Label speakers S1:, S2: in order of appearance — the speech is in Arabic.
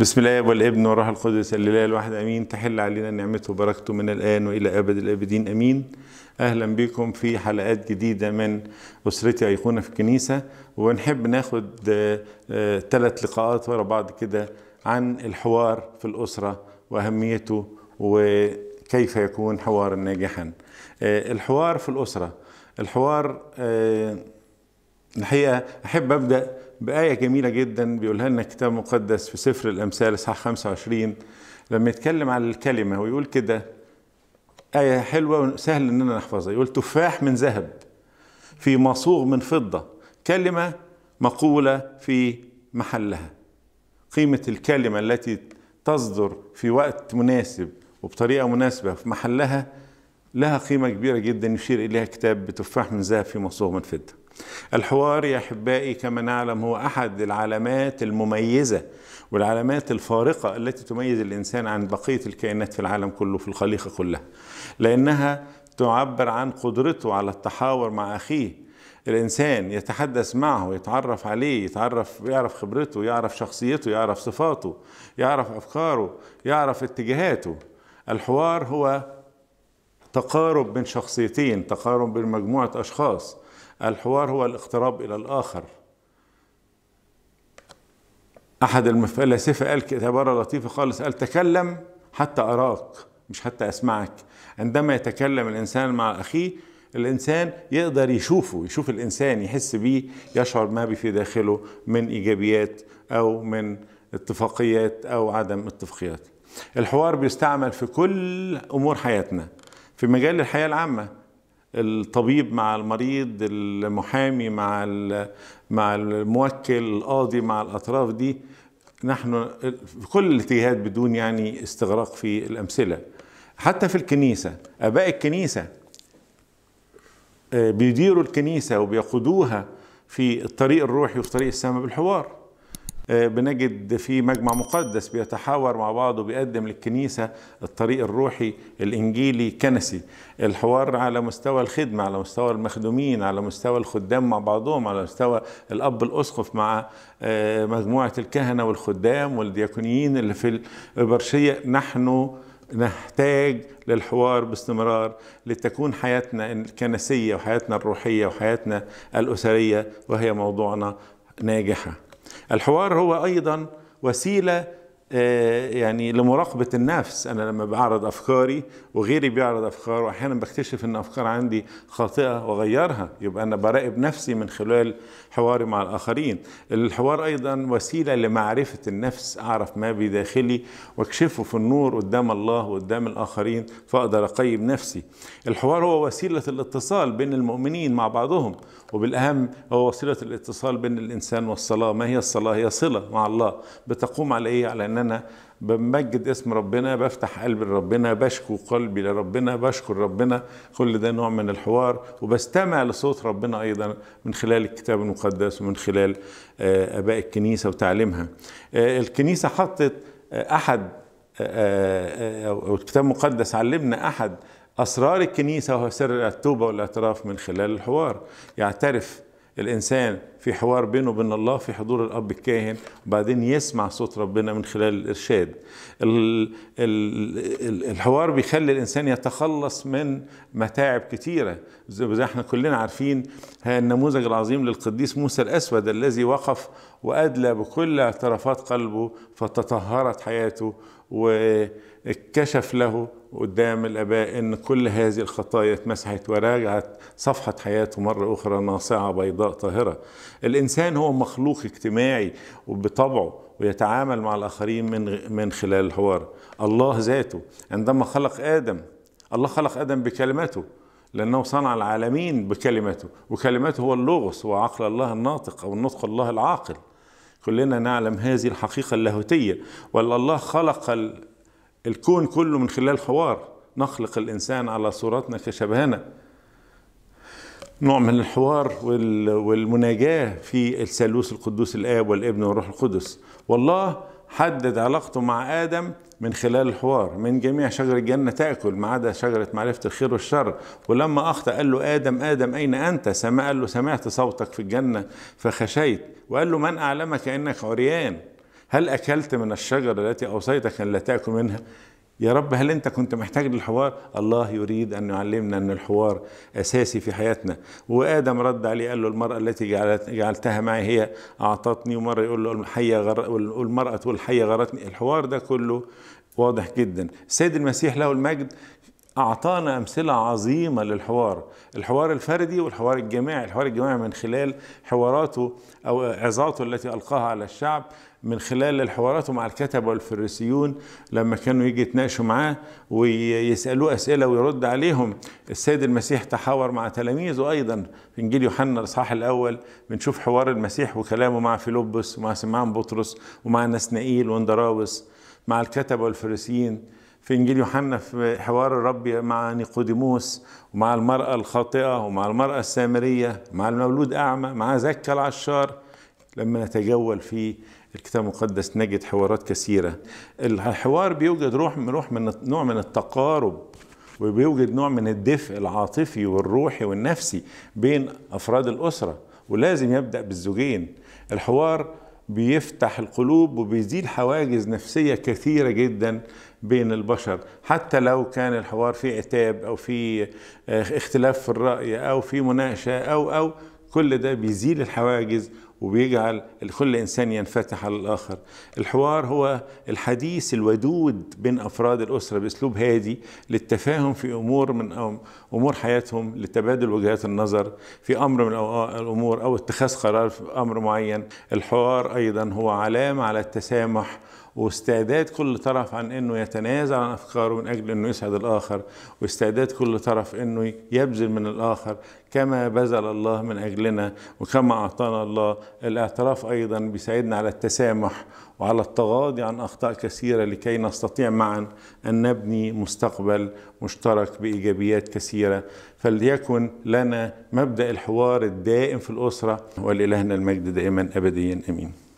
S1: بسم الله والابن والروح القدس الاله الواحد امين تحل علينا نعمته وبركته من الان والى ابد الابدين امين اهلا بكم في حلقات جديده من اسرتي ايقونه في الكنيسه ونحب ناخد ثلاث آه، آه، لقاءات ورا بعض كده عن الحوار في الاسره واهميته وكيف يكون حوارا ناجحا آه، الحوار في الاسره الحوار الحقيقة أحب أبدأ بآية جميلة جدا بيقولها لنا الكتاب المقدس في سفر الأمثال إصحاح 25 لما يتكلم عن الكلمة ويقول كده آية حلوة وسهل إننا نحفظها يقول تفاح من ذهب في مصوغ من فضة كلمة مقولة في محلها قيمة الكلمة التي تصدر في وقت مناسب وبطريقة مناسبة في محلها لها قيمة كبيرة جدا يشير إليها كتاب بتفاح من ذهب في مصوغ من فضة الحوار يا أحبائي كما نعلم هو أحد العلامات المميزة والعلامات الفارقة التي تميز الإنسان عن بقية الكائنات في العالم كله في الخليقة كلها لأنها تعبر عن قدرته على التحاور مع أخيه الانسان يتحدث معه يتعرف عليه يتعرف يعرف خبرته يعرف شخصيته يعرف صفاته يعرف افكاره يعرف اتجاهاته الحوار هو تقارب بين شخصيتين تقارب بين مجموعة أشخاص الحوار هو الاقتراب إلى الآخر أحد الفلاسفة قال عبارة لطيفة خالص قال تكلم حتى أراك مش حتى أسمعك عندما يتكلم الإنسان مع أخيه الإنسان يقدر يشوفه يشوف الإنسان يحس بيه يشعر ما في داخله من إيجابيات أو من اتفاقيات أو عدم اتفاقيات الحوار بيستعمل في كل أمور حياتنا في مجال الحياة العامة الطبيب مع المريض المحامي مع مع الموكل القاضي مع الأطراف دي نحن في كل الاتجاهات بدون يعني استغراق في الأمثلة حتى في الكنيسة أباء الكنيسة آه، بيديروا الكنيسة وبيقودوها في الطريق الروحي وفي طريق السماء بالحوار آه، بنجد في مجمع مقدس بيتحاور مع بعض وبيقدم للكنيسة الطريق الروحي الإنجيلي كنسي الحوار على مستوى الخدمة على مستوى المخدومين على مستوى الخدام مع بعضهم على مستوى الأب الأسقف مع آه، مجموعة الكهنة والخدام والدياكونيين اللي في البرشية نحن نحتاج للحوار باستمرار لتكون حياتنا الكنسية وحياتنا الروحية وحياتنا الأسرية وهي موضوعنا ناجحة الحوار هو ايضا وسيله آه، يعني لمراقبة النفس أنا لما بعرض أفكاري وغيري بيعرض أفكاره أحيانا بكتشف أن أفكار عندي خاطئة وغيرها يبقى أنا براقب نفسي من خلال حواري مع الآخرين الحوار أيضا وسيلة لمعرفة النفس أعرف ما بداخلي وأكشفه في النور قدام الله وقدام الآخرين فأقدر أقيم نفسي الحوار هو وسيلة الاتصال بين المؤمنين مع بعضهم وبالأهم هو وسيلة الاتصال بين الإنسان والصلاة ما هي الصلاة هي صلة مع الله بتقوم على إيه على الناس انا بمجد اسم ربنا بفتح قلبي لربنا بشكو قلبي لربنا بشكر ربنا كل ده نوع من الحوار وبستمع لصوت ربنا ايضا من خلال الكتاب المقدس ومن خلال آه، اباء الكنيسه وتعليمها آه، الكنيسه حطت آه، احد او الكتاب المقدس علمنا احد اسرار الكنيسه وهو سر التوبه والاعتراف من خلال الحوار يعترف الانسان في حوار بينه وبين الله في حضور الاب الكاهن وبعدين يسمع صوت ربنا من خلال الارشاد الحوار بيخلي الانسان يتخلص من متاعب كثيره زي احنا كلنا عارفين النموذج العظيم للقديس موسى الاسود الذي وقف وادلى بكل اعترافات قلبه فتطهرت حياته واتكشف له قدام الآباء أن كل هذه الخطايا اتمسحت وراجعت صفحة حياته مرة أخرى ناصعة بيضاء طاهرة الإنسان هو مخلوق اجتماعي وبطبعه ويتعامل مع الآخرين من, من خلال الحوار الله ذاته عندما خلق آدم الله خلق آدم بكلمته لأنه صنع العالمين بكلمته وكلمته هو هو وعقل الله الناطق أو النطق الله العاقل كلنا نعلم هذه الحقيقة اللاهوتية ولا الله خلق الكون كله من خلال حوار نخلق الإنسان على صورتنا كشبهنا نوع من الحوار والمناجاة في الثالوث القدوس الآب والابن والروح القدس والله حدد علاقته مع آدم من خلال الحوار من جميع شجر الجنة تأكل ما عدا شجرة معرفة الخير والشر ولما أخطأ قال له آدم آدم أين أنت سمع قال له سمعت صوتك في الجنة فخشيت وقال له من أعلمك أنك عريان هل أكلت من الشجرة التي أوصيتك أن لا تأكل منها يا رب هل انت كنت محتاج للحوار الله يريد ان يعلمنا ان الحوار اساسي في حياتنا وادم رد عليه قال له المراه التي جعلت جعلتها معي هي اعطتني ومره يقول له الحيه غر... والمراه تقول الحيه غرتني الحوار ده كله واضح جدا السيد المسيح له المجد أعطانا أمثلة عظيمة للحوار الحوار الفردي والحوار الجماعي الحوار الجماعي من خلال حواراته أو عظاته التي ألقاها على الشعب من خلال الحوارات مع الكتبة والفريسيون لما كانوا يجي يتناقشوا معاه ويسألوه أسئلة ويرد عليهم السيد المسيح تحاور مع تلاميذه أيضا في إنجيل يوحنا الإصحاح الأول بنشوف حوار المسيح وكلامه مع فيلبس ومع سمعان بطرس ومع نسنائيل واندراوس مع الكتبة والفريسيين في انجيل يوحنا في حوار الرب مع نيقوديموس ومع المراه الخاطئه ومع المراه السامريه مع المولود اعمى مع زكا العشار لما نتجول في الكتاب المقدس نجد حوارات كثيره الحوار بيوجد روح من روح من نوع من التقارب وبيوجد نوع من الدفء العاطفي والروحي والنفسي بين افراد الاسره ولازم يبدا بالزوجين الحوار بيفتح القلوب وبيزيل حواجز نفسية كثيرة جدا بين البشر حتى لو كان الحوار فيه عتاب أو فيه آه، اختلاف في الرأي أو في مناقشة أو أو كل ده بيزيل الحواجز وبيجعل كل إنسان ينفتح على الآخر الحوار هو الحديث الودود بين أفراد الأسرة بأسلوب هادي للتفاهم في أمور من أمور حياتهم لتبادل وجهات النظر في أمر من الأمور أو اتخاذ قرار في أمر معين الحوار أيضا هو علامة على التسامح واستعداد كل طرف عن انه يتنازل عن افكاره من اجل انه يسعد الاخر واستعداد كل طرف انه يبذل من الاخر كما بذل الله من اجلنا وكما اعطانا الله الاعتراف ايضا بيساعدنا على التسامح وعلى التغاضي عن اخطاء كثيره لكي نستطيع معا ان نبني مستقبل مشترك بايجابيات كثيره فليكن لنا مبدا الحوار الدائم في الاسره ولالهنا المجد دائما ابديا امين